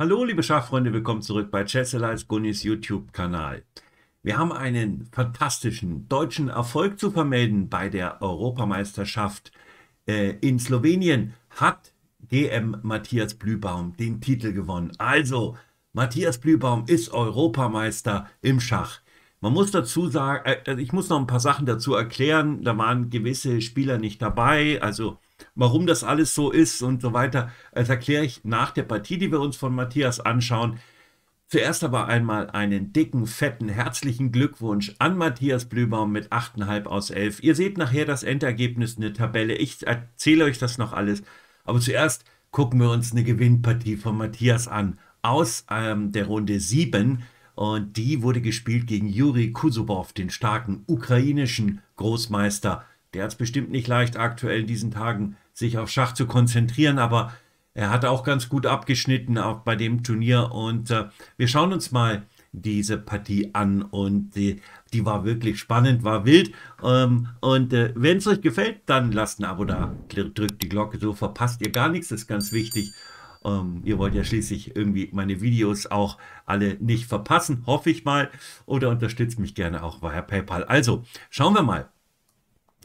Hallo liebe Schachfreunde, willkommen zurück bei Chess Gunnis YouTube-Kanal. Wir haben einen fantastischen deutschen Erfolg zu vermelden bei der Europameisterschaft äh, in Slowenien. Hat GM Matthias Blübaum den Titel gewonnen. Also, Matthias Blübaum ist Europameister im Schach. Man muss dazu sagen, äh, also ich muss noch ein paar Sachen dazu erklären. Da waren gewisse Spieler nicht dabei, also warum das alles so ist und so weiter. Äh, das erkläre ich nach der Partie, die wir uns von Matthias anschauen. Zuerst aber einmal einen dicken, fetten, herzlichen Glückwunsch an Matthias Blübaum mit 8,5 aus 11. Ihr seht nachher das Endergebnis, eine Tabelle. Ich erzähle euch das noch alles. Aber zuerst gucken wir uns eine Gewinnpartie von Matthias an aus ähm, der Runde 7. Und die wurde gespielt gegen Juri Kusubow, den starken ukrainischen Großmeister der hat es bestimmt nicht leicht, aktuell in diesen Tagen sich auf Schach zu konzentrieren, aber er hat auch ganz gut abgeschnitten, auch bei dem Turnier. Und äh, wir schauen uns mal diese Partie an und die, die war wirklich spannend, war wild. Ähm, und äh, wenn es euch gefällt, dann lasst ein Abo da, drückt die Glocke, so verpasst ihr gar nichts, das ist ganz wichtig. Ähm, ihr wollt ja schließlich irgendwie meine Videos auch alle nicht verpassen, hoffe ich mal. Oder unterstützt mich gerne auch via PayPal. Also, schauen wir mal.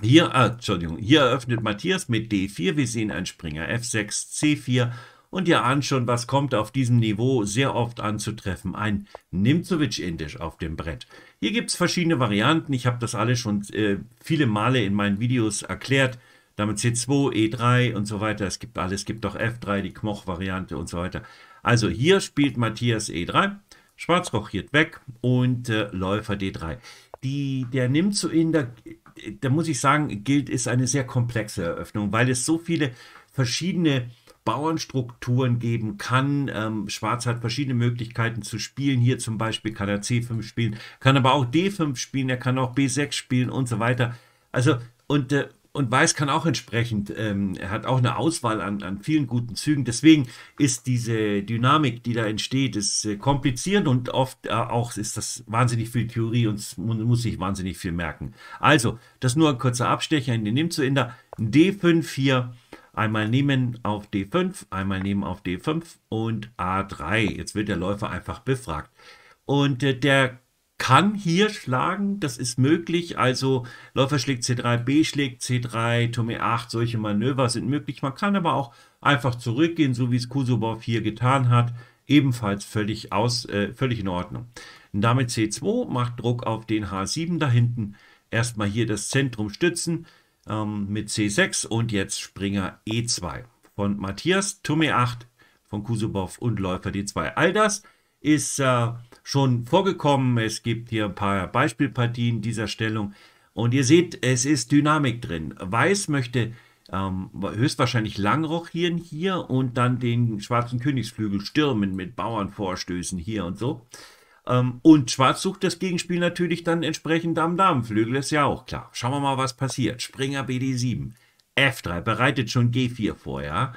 Hier, äh, Entschuldigung, hier eröffnet Matthias mit D4. Wir sehen einen Springer F6, C4 und ihr ahnt schon, was kommt auf diesem Niveau sehr oft anzutreffen. Ein Nimzowitsch-Indisch auf dem Brett. Hier gibt es verschiedene Varianten. Ich habe das alle schon äh, viele Male in meinen Videos erklärt. Damit C2, E3 und so weiter. Es gibt alles. Es gibt auch F3, die kmoch variante und so weiter. Also hier spielt Matthias E3. Schwarz rochiert weg und äh, Läufer D3. Die, der nimzo indisch da muss ich sagen, gilt, ist eine sehr komplexe Eröffnung, weil es so viele verschiedene Bauernstrukturen geben kann. Ähm, Schwarz hat verschiedene Möglichkeiten zu spielen. Hier zum Beispiel kann er C5 spielen, kann aber auch D5 spielen, er kann auch B6 spielen und so weiter. Also, und äh, und Weiß kann auch entsprechend, ähm, er hat auch eine Auswahl an, an vielen guten Zügen. Deswegen ist diese Dynamik, die da entsteht, ist äh, komplizierend und oft äh, auch ist das wahnsinnig viel Theorie und man muss sich wahnsinnig viel merken. Also, das nur ein kurzer Abstecher in den Nimmzuinder. D5 hier, einmal nehmen auf D5, einmal nehmen auf D5 und A3. Jetzt wird der Läufer einfach befragt. Und äh, der kann hier schlagen, das ist möglich. Also Läufer schlägt C3, B schlägt C3, Tomé 8, solche Manöver sind möglich. Man kann aber auch einfach zurückgehen, so wie es Kusubov hier getan hat. Ebenfalls völlig, aus, äh, völlig in Ordnung. Und damit C2 macht Druck auf den H7 da hinten. Erstmal hier das Zentrum stützen ähm, mit C6 und jetzt Springer E2 von Matthias, Tomé 8 e von Kusubov und Läufer D2. All das ist äh, schon vorgekommen. Es gibt hier ein paar Beispielpartien dieser Stellung. Und ihr seht, es ist Dynamik drin. Weiß möchte ähm, höchstwahrscheinlich Langrochieren hier und dann den schwarzen Königsflügel stürmen mit Bauernvorstößen hier und so. Ähm, und Schwarz sucht das Gegenspiel natürlich dann entsprechend am Damenflügel, ist ja auch klar. Schauen wir mal, was passiert. Springer BD7. F3 bereitet schon G4 vor, ja.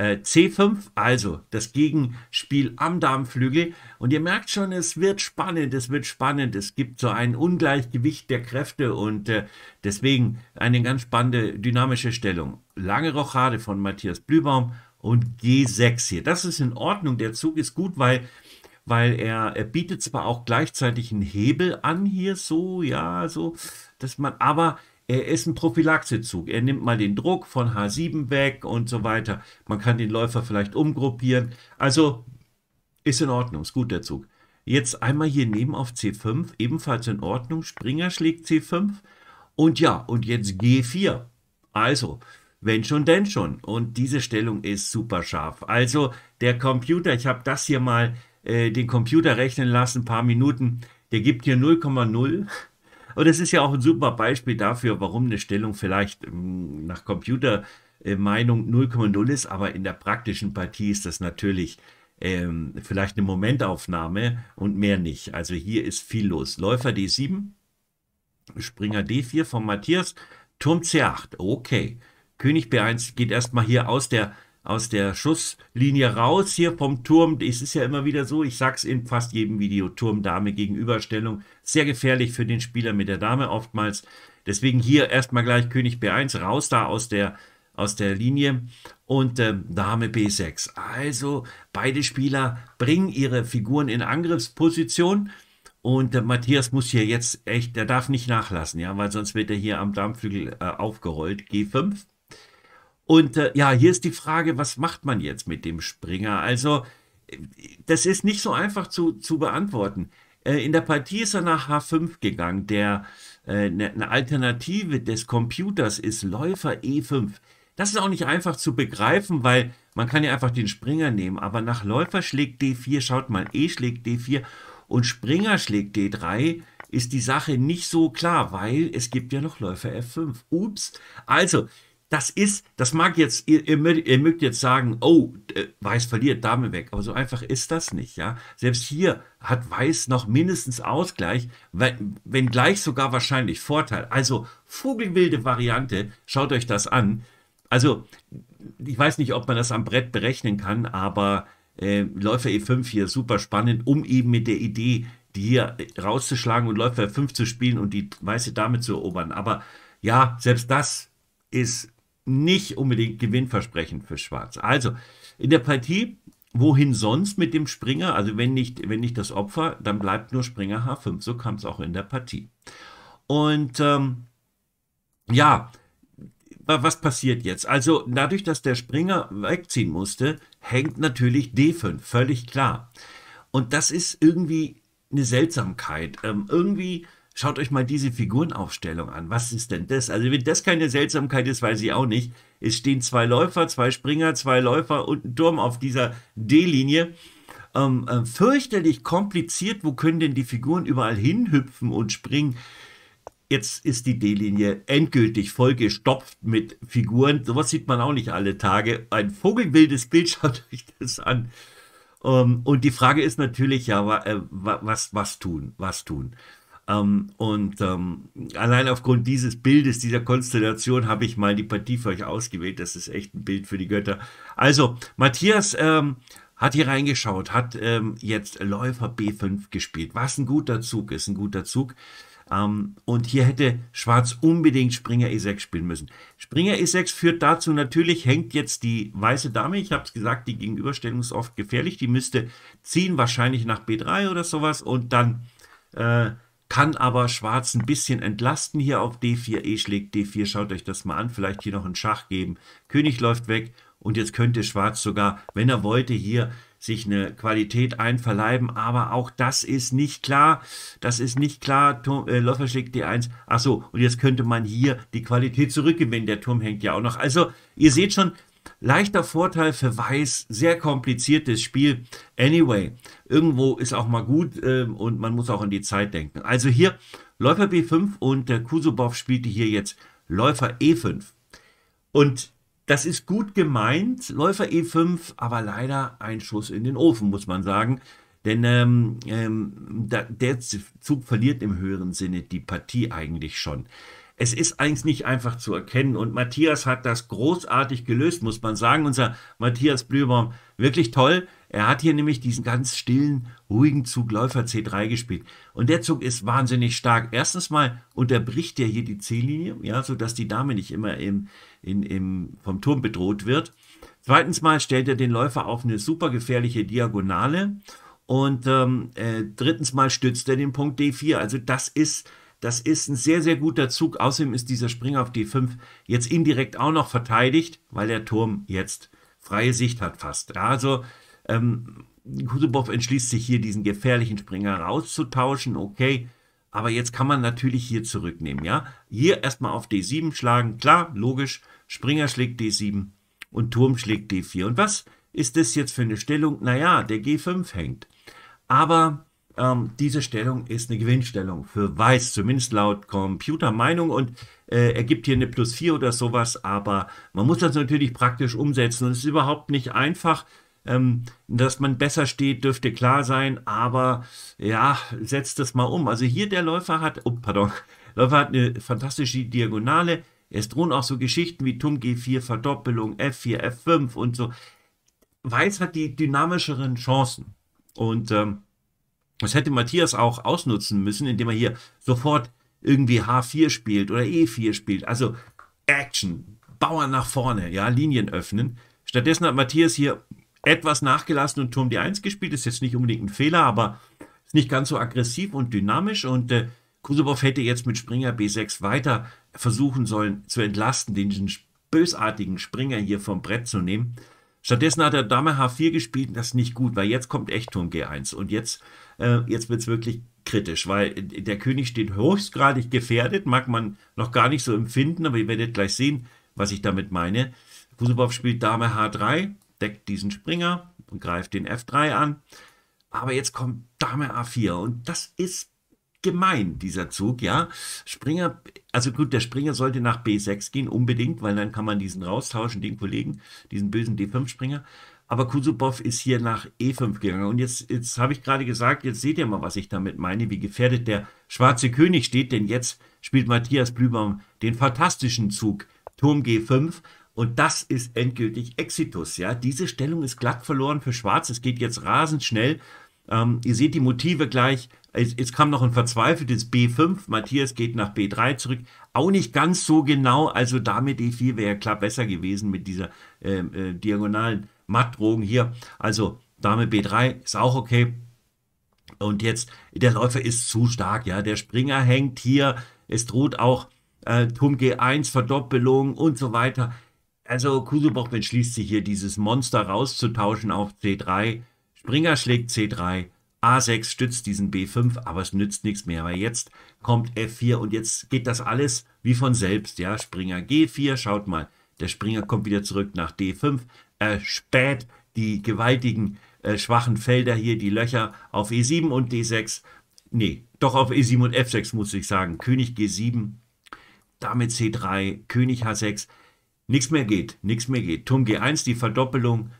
Äh, C5, also das Gegenspiel am Darmflügel. Und ihr merkt schon, es wird spannend, es wird spannend. Es gibt so ein Ungleichgewicht der Kräfte und äh, deswegen eine ganz spannende dynamische Stellung. Lange Rochade von Matthias Blübaum und G6 hier. Das ist in Ordnung. Der Zug ist gut, weil weil er, er, bietet zwar auch gleichzeitig einen Hebel an hier, so, ja, so, dass man, aber er ist ein Prophylaxezug. Er nimmt mal den Druck von H7 weg und so weiter. Man kann den Läufer vielleicht umgruppieren. Also ist in Ordnung, ist gut der Zug. Jetzt einmal hier neben auf C5, ebenfalls in Ordnung. Springer schlägt C5. Und ja, und jetzt G4. Also, wenn schon, denn schon. Und diese Stellung ist super scharf. Also, der Computer, ich habe das hier mal äh, den Computer rechnen lassen, ein paar Minuten, der gibt hier 0,0 und das ist ja auch ein super Beispiel dafür, warum eine Stellung vielleicht ähm, nach Computermeinung 0,0 ist, aber in der praktischen Partie ist das natürlich ähm, vielleicht eine Momentaufnahme und mehr nicht. Also hier ist viel los. Läufer D7, Springer D4 von Matthias, Turm C8, okay. König B1 geht erstmal hier aus der aus der Schusslinie raus hier vom Turm. Es ist ja immer wieder so, ich sage es in fast jedem Video, Turm Dame Gegenüberstellung. Sehr gefährlich für den Spieler mit der Dame oftmals. Deswegen hier erstmal gleich König B1 raus da aus der aus der Linie und ähm, Dame B6. Also beide Spieler bringen ihre Figuren in Angriffsposition. Und äh, Matthias muss hier jetzt echt, der darf nicht nachlassen, ja, weil sonst wird er hier am Darmflügel äh, aufgerollt. G5. Und äh, ja, hier ist die Frage, was macht man jetzt mit dem Springer? Also, das ist nicht so einfach zu, zu beantworten. Äh, in der Partie ist er nach H5 gegangen. Der, eine äh, ne, ne Alternative des Computers ist Läufer E5. Das ist auch nicht einfach zu begreifen, weil man kann ja einfach den Springer nehmen. Aber nach Läufer schlägt D4, schaut mal, E schlägt D4 und Springer schlägt D3 ist die Sache nicht so klar, weil es gibt ja noch Läufer F5. Ups. Also, das ist, das mag jetzt, ihr, ihr, ihr mögt jetzt sagen, oh, äh, Weiß verliert, Dame weg. Aber so einfach ist das nicht, ja. Selbst hier hat Weiß noch mindestens Ausgleich, wenn, wenn gleich sogar wahrscheinlich Vorteil. Also vogelwilde Variante, schaut euch das an. Also, ich weiß nicht, ob man das am Brett berechnen kann, aber äh, Läufer E5 hier super spannend, um eben mit der Idee, die hier äh, rauszuschlagen und Läufer e 5 zu spielen und die weiße Dame zu erobern. Aber ja, selbst das ist nicht unbedingt gewinnversprechend für Schwarz. Also in der Partie, wohin sonst mit dem Springer? Also wenn nicht, wenn nicht das Opfer, dann bleibt nur Springer H5. So kam es auch in der Partie. Und ähm, ja, was passiert jetzt? Also dadurch, dass der Springer wegziehen musste, hängt natürlich D5, völlig klar. Und das ist irgendwie eine Seltsamkeit. Ähm, irgendwie Schaut euch mal diese Figurenaufstellung an. Was ist denn das? Also, wenn das keine Seltsamkeit ist, weiß ich auch nicht. Es stehen zwei Läufer, zwei Springer, zwei Läufer und ein Turm auf dieser D-Linie. Ähm, äh, fürchterlich kompliziert. Wo können denn die Figuren überall hinhüpfen und springen? Jetzt ist die D-Linie endgültig vollgestopft mit Figuren. Sowas sieht man auch nicht alle Tage. Ein vogelwildes Bild, schaut euch das an. Ähm, und die Frage ist natürlich, ja, äh, was, was tun? Was tun? Ähm, und ähm, allein aufgrund dieses Bildes, dieser Konstellation, habe ich mal die Partie für euch ausgewählt. Das ist echt ein Bild für die Götter. Also, Matthias ähm, hat hier reingeschaut, hat ähm, jetzt Läufer B5 gespielt. Was ein guter Zug ist, ein guter Zug. Ähm, und hier hätte Schwarz unbedingt Springer E6 spielen müssen. Springer E6 führt dazu natürlich, hängt jetzt die weiße Dame, ich habe es gesagt, die Gegenüberstellung ist oft gefährlich, die müsste ziehen, wahrscheinlich nach B3 oder sowas und dann äh, kann aber Schwarz ein bisschen entlasten hier auf D4. E schlägt D4, schaut euch das mal an. Vielleicht hier noch einen Schach geben. König läuft weg und jetzt könnte Schwarz sogar, wenn er wollte, hier sich eine Qualität einverleiben. Aber auch das ist nicht klar. Das ist nicht klar. Turm, äh, Läufer schlägt D1. Achso, und jetzt könnte man hier die Qualität zurückgewinnen. Der Turm hängt ja auch noch. Also, ihr seht schon, Leichter Vorteil für Weiß, sehr kompliziertes Spiel. Anyway, irgendwo ist auch mal gut äh, und man muss auch an die Zeit denken. Also hier Läufer B5 und der Kusubov spielte hier jetzt Läufer E5. Und das ist gut gemeint, Läufer E5, aber leider ein Schuss in den Ofen, muss man sagen. Denn ähm, ähm, der Zug verliert im höheren Sinne die Partie eigentlich schon es ist eigentlich nicht einfach zu erkennen. Und Matthias hat das großartig gelöst, muss man sagen. Unser Matthias Blühbaum, wirklich toll. Er hat hier nämlich diesen ganz stillen, ruhigen Zug Läufer C3 gespielt. Und der Zug ist wahnsinnig stark. Erstens mal unterbricht er hier die C-Linie, ja, sodass die Dame nicht immer im, in, im, vom Turm bedroht wird. Zweitens mal stellt er den Läufer auf eine super gefährliche Diagonale. Und ähm, äh, drittens mal stützt er den Punkt D4. Also das ist das ist ein sehr, sehr guter Zug. Außerdem ist dieser Springer auf D5 jetzt indirekt auch noch verteidigt, weil der Turm jetzt freie Sicht hat fast. Also ähm, Kutubow entschließt sich hier, diesen gefährlichen Springer rauszutauschen. Okay, aber jetzt kann man natürlich hier zurücknehmen. Ja, Hier erstmal auf D7 schlagen. Klar, logisch. Springer schlägt D7 und Turm schlägt D4. Und was ist das jetzt für eine Stellung? Naja, der G5 hängt. Aber ähm, diese Stellung ist eine Gewinnstellung für Weiß, zumindest laut Computermeinung und äh, gibt hier eine Plus 4 oder sowas, aber man muss das natürlich praktisch umsetzen und es ist überhaupt nicht einfach. Ähm, dass man besser steht, dürfte klar sein, aber ja, setzt das mal um. Also hier der Läufer hat, oh, pardon, Läufer hat eine fantastische Diagonale. Es drohen auch so Geschichten wie Tum G4, Verdoppelung, F4, F5 und so. Weiß hat die dynamischeren Chancen. Und ähm, das hätte Matthias auch ausnutzen müssen, indem er hier sofort irgendwie H4 spielt oder E4 spielt. Also Action, Bauern nach vorne, ja, Linien öffnen. Stattdessen hat Matthias hier etwas nachgelassen und Turm D1 gespielt. Ist jetzt nicht unbedingt ein Fehler, aber ist nicht ganz so aggressiv und dynamisch. Und äh, Kusobow hätte jetzt mit Springer B6 weiter versuchen sollen zu entlasten, den bösartigen Springer hier vom Brett zu nehmen. Stattdessen hat er Dame H4 gespielt, das ist nicht gut, weil jetzt kommt echt Turm G1 und jetzt, äh, jetzt wird es wirklich kritisch, weil der König steht höchstgradig gefährdet, mag man noch gar nicht so empfinden, aber ihr werdet gleich sehen, was ich damit meine. Kusubov spielt Dame H3, deckt diesen Springer und greift den F3 an. Aber jetzt kommt Dame A4 und das ist gemein, dieser Zug, ja. Springer, also gut, der Springer sollte nach B6 gehen, unbedingt, weil dann kann man diesen raustauschen, den Kollegen, diesen bösen D5-Springer. Aber Kusubov ist hier nach E5 gegangen. Und jetzt, jetzt habe ich gerade gesagt, jetzt seht ihr mal, was ich damit meine, wie gefährdet der schwarze König steht, denn jetzt spielt Matthias Blübaum den fantastischen Zug Turm G5. Und das ist endgültig Exitus, ja. Diese Stellung ist glatt verloren für Schwarz. Es geht jetzt rasend schnell. Ähm, ihr seht die Motive gleich. Jetzt kam noch ein verzweifeltes B5. Matthias geht nach B3 zurück. Auch nicht ganz so genau. Also damit E4 wäre klar besser gewesen mit dieser äh, äh, diagonalen Mattdrohung hier. Also Dame B3 ist auch okay. Und jetzt, der Läufer ist zu stark. Ja, der Springer hängt hier. Es droht auch äh, Turm G1, Verdoppelung und so weiter. Also Kusuboch entschließt sich hier, dieses Monster rauszutauschen auf C3. Springer schlägt C3 A6 stützt diesen B5, aber es nützt nichts mehr, weil jetzt kommt F4 und jetzt geht das alles wie von selbst, ja, Springer G4, schaut mal, der Springer kommt wieder zurück nach D5, er äh, späht die gewaltigen äh, schwachen Felder hier, die Löcher auf E7 und D6, nee, doch auf E7 und F6 muss ich sagen, König G7, damit C3, König H6, nichts mehr geht, nichts mehr geht, Turm G1, die Verdoppelung,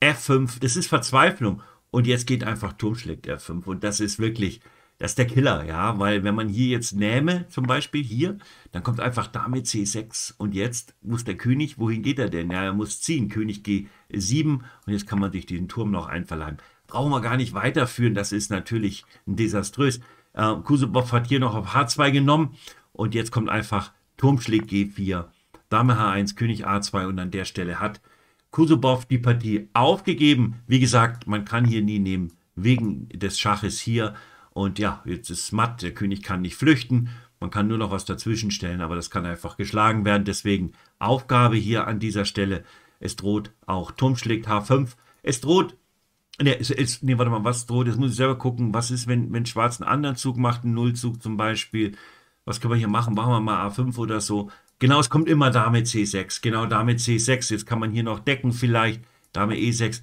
F5, das ist Verzweiflung und jetzt geht einfach Turm schlägt R5. Und das ist wirklich, das ist der Killer, ja. Weil wenn man hier jetzt nähme, zum Beispiel hier, dann kommt einfach Dame C6. Und jetzt muss der König, wohin geht er denn? Ja, er muss ziehen. König G7. Und jetzt kann man sich diesen Turm noch einverleiben. Brauchen wir gar nicht weiterführen. Das ist natürlich desaströs. Äh, Kusubow hat hier noch auf H2 genommen. Und jetzt kommt einfach Turm schlägt G4. Dame H1, König A2 und an der Stelle hat Kusubow die Partie aufgegeben. Wie gesagt, man kann hier nie nehmen, wegen des Schaches hier. Und ja, jetzt ist es matt, der König kann nicht flüchten. Man kann nur noch was dazwischen stellen, aber das kann einfach geschlagen werden. Deswegen Aufgabe hier an dieser Stelle. Es droht auch Turm schlägt H5. Es droht. Ne, es, es, nee, warte mal, was droht? Jetzt muss ich selber gucken, was ist, wenn, wenn Schwarz einen anderen Zug macht, einen Nullzug zum Beispiel. Was können wir hier machen? Machen wir mal A5 oder so. Genau, es kommt immer Dame C6, genau Dame C6. Jetzt kann man hier noch decken vielleicht, Dame E6.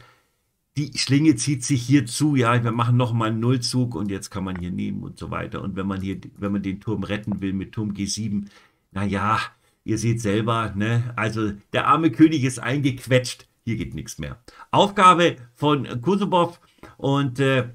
Die Schlinge zieht sich hier zu, ja, wir machen nochmal einen Nullzug und jetzt kann man hier nehmen und so weiter. Und wenn man hier, wenn man den Turm retten will mit Turm G7, naja, ihr seht selber, ne, also der arme König ist eingequetscht, hier geht nichts mehr. Aufgabe von Kusubov und äh,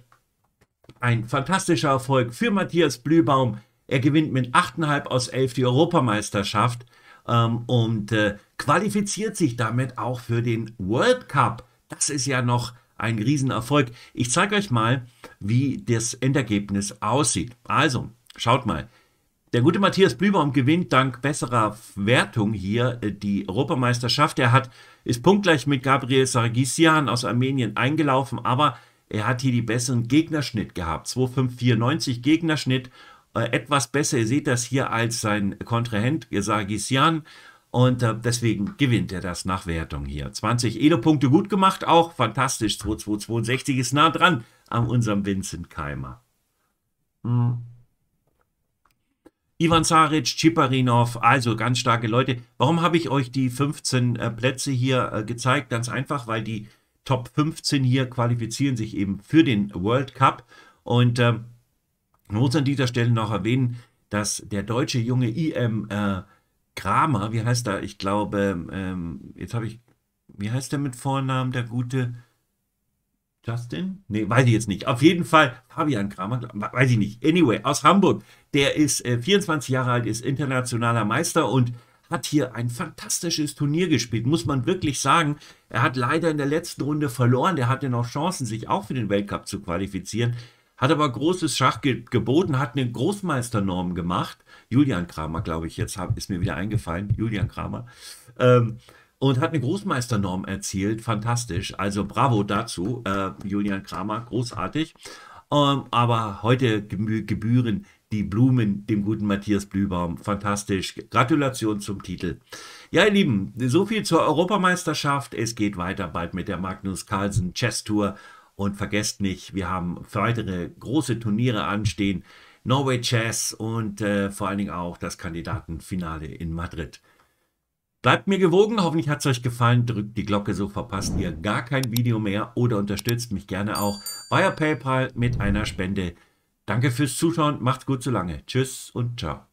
ein fantastischer Erfolg für Matthias Blühbaum. Er gewinnt mit 8,5 aus 11 die Europameisterschaft ähm, und äh, qualifiziert sich damit auch für den World Cup. Das ist ja noch ein Riesenerfolg. Ich zeige euch mal, wie das Endergebnis aussieht. Also, schaut mal. Der gute Matthias Blübaum gewinnt dank besserer Wertung hier äh, die Europameisterschaft. Er hat, ist punktgleich mit Gabriel Sargisian aus Armenien eingelaufen, aber er hat hier die besseren Gegnerschnitt gehabt. 2,594 Gegnerschnitt äh, etwas besser. Ihr seht das hier als sein Kontrahent Sargisian. Und äh, deswegen gewinnt er das nach Wertung hier. 20 edo punkte gut gemacht, auch fantastisch. 2262 ist nah dran an unserem Vincent Keimer. Hm. Ivan Saric, Chiparinov, also ganz starke Leute. Warum habe ich euch die 15 äh, Plätze hier äh, gezeigt? Ganz einfach, weil die Top 15 hier qualifizieren sich eben für den World Cup. Und ähm, ich muss an dieser Stelle noch erwähnen, dass der deutsche junge IM äh, Kramer, wie heißt er? Ich glaube, ähm, jetzt habe ich, wie heißt der mit Vornamen, der gute Justin? Nee, weiß ich jetzt nicht. Auf jeden Fall Fabian Kramer, weiß ich nicht. Anyway, aus Hamburg. Der ist äh, 24 Jahre alt, ist internationaler Meister und hat hier ein fantastisches Turnier gespielt, muss man wirklich sagen. Er hat leider in der letzten Runde verloren. Der hatte noch Chancen, sich auch für den Weltcup zu qualifizieren hat aber großes Schach ge geboten, hat eine Großmeisternorm gemacht. Julian Kramer, glaube ich, jetzt hab, ist mir wieder eingefallen, Julian Kramer. Ähm, und hat eine Großmeisternorm erzielt, fantastisch. Also bravo dazu, äh, Julian Kramer, großartig. Ähm, aber heute gebühren die Blumen dem guten Matthias Blühbaum. fantastisch. Gratulation zum Titel. Ja, ihr Lieben, so viel zur Europameisterschaft. Es geht weiter bald mit der Magnus Carlsen Chess Tour. Und vergesst nicht, wir haben weitere große Turniere anstehen. Norway Chess und äh, vor allen Dingen auch das Kandidatenfinale in Madrid. Bleibt mir gewogen, hoffentlich hat es euch gefallen. Drückt die Glocke, so verpasst ihr gar kein Video mehr oder unterstützt mich gerne auch via PayPal mit einer Spende. Danke fürs Zuschauen, macht's gut so lange. Tschüss und ciao.